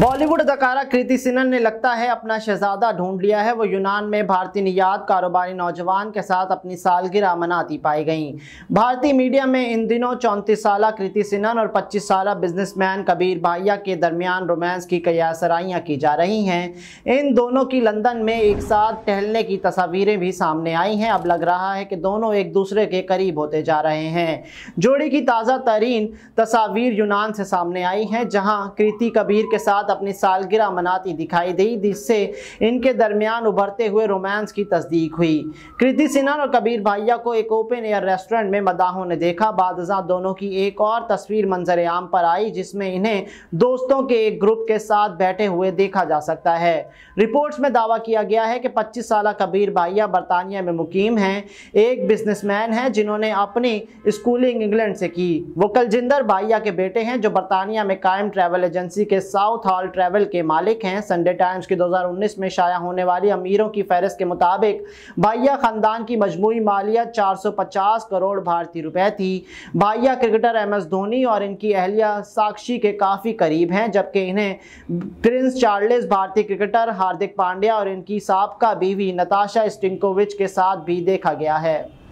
बॉलीवुड अदाकारा कृति सिनन ने लगता है अपना शहजादा ढूंढ लिया है वो यूनान में भारतीय नियात कारोबारी नौजवान के साथ अपनी सालगिरह मनाती पाई गईं भारतीय मीडिया में इन दिनों चौंतीस साल कृति सिनन और 25 साल बिजनेसमैन कबीर भाइया के दरमियान रोमांस की कयासराइयाँ की जा रही हैं इन दोनों की लंदन में एक साथ टहलने की तस्वीरें भी सामने आई हैं अब लग रहा है कि दोनों एक दूसरे के करीब होते जा रहे हैं जोड़ी की ताज़ा तरीन तस्वीर यूनान से सामने आई है जहाँ कृति कबीर के साथ साथ अपनी सालगिरह मनाती दिखाई दी जिससे इनके दरमियान उभरते हुए रोमांस की तस्दीक हुई कृति सिन्हा और कबीर भाइया को एक ओपन एयर रेस्टोरेंट में मदाहों ने देखा बाद दोनों की एक और तस्वीर मंजर आम पर आई जिसमें इन्हें दोस्तों के एक ग्रुप के साथ बैठे हुए देखा जा सकता है रिपोर्ट्स में दावा किया गया है कि पच्चीस साल कबीर भाइया बरतानिया में मुकीम हैं एक बिजनेसमैन हैं जिन्होंने अपनी स्कूलिंग इंग्लैंड से की वो कलजिंदर भाइया के बेटे हैं जो बरतानिया में कायम ट्रैवल एजेंसी के साउथ कॉल ट्रैवल के मालिक हैं संडे टाइम्स की 2019 में शाया होने वाली अमीरों की फहरिस्त के मुताबिक भाइया खानदान की मजमू मालियत 450 करोड़ भारतीय रुपए थी भाइया क्रिकेटर एम एस धोनी और इनकी अहलिया साक्षी के काफ़ी करीब हैं जबकि इन्हें प्रिंस चार्ल्स भारतीय क्रिकेटर हार्दिक पांड्या और इनकी सबका बीवी नताशा स्टिंकोविच के साथ भी देखा गया है